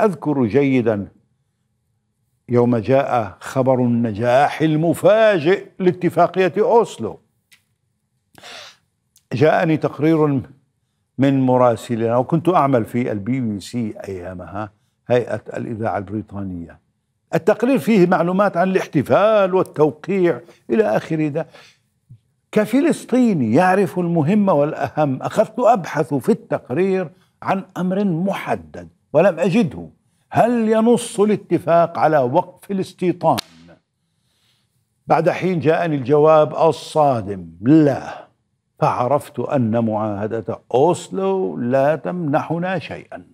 أذكر جيدا يوم جاء خبر النجاح المفاجئ لاتفاقية أوسلو جاءني تقرير من مراسلنا وكنت أعمل في البي بي سي أيامها هيئة الإذاعة البريطانية التقرير فيه معلومات عن الاحتفال والتوقيع إلى آخر ده كفلسطيني يعرف المهم والأهم أخذت أبحث في التقرير عن أمر محدد ولم أجده هل ينص الاتفاق على وقف الاستيطان بعد حين جاءني الجواب الصادم لا فعرفت أن معاهدة أوسلو لا تمنحنا شيئا